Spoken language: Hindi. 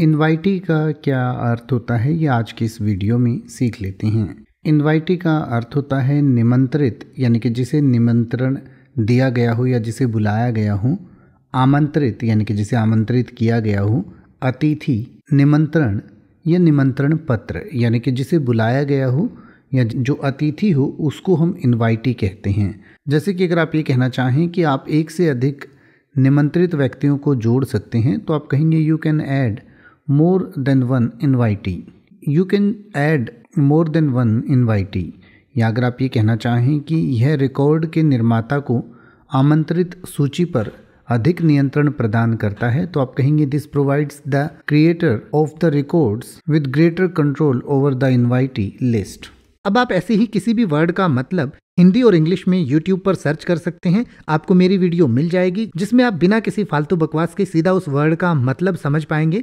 इन्वाइटी का क्या अर्थ होता है ये आज के इस वीडियो में सीख लेते हैं इन्वाइटी का अर्थ होता है निमंत्रित यानी कि जिसे निमंत्रण दिया गया हो या जिसे बुलाया गया हो आमंत्रित यानी कि जिसे आमंत्रित किया गया हो अतिथि निमंत्रण या निमंत्रण पत्र यानी कि जिसे बुलाया गया हो या जो अतिथि हो उसको हम इन्वाइटी कहते हैं जैसे कि अगर आप ये कहना चाहें कि आप एक से अधिक निमंत्रित व्यक्तियों को जोड़ सकते हैं तो आप कहेंगे you can add more than one invitee. You can add more than one invitee. या अगर आप ये कहना चाहें कि यह रिकॉर्ड के निर्माता को आमंत्रित सूची पर अधिक नियंत्रण प्रदान करता है तो आप कहेंगे this provides the creator of the records with greater control over the invitee list अब आप ऐसे ही किसी भी वर्ड का मतलब हिंदी और इंग्लिश में यूट्यूब पर सर्च कर सकते हैं आपको मेरी वीडियो मिल जाएगी जिसमें आप बिना किसी फालतू बकवास के सीधा उस वर्ड का मतलब समझ पाएंगे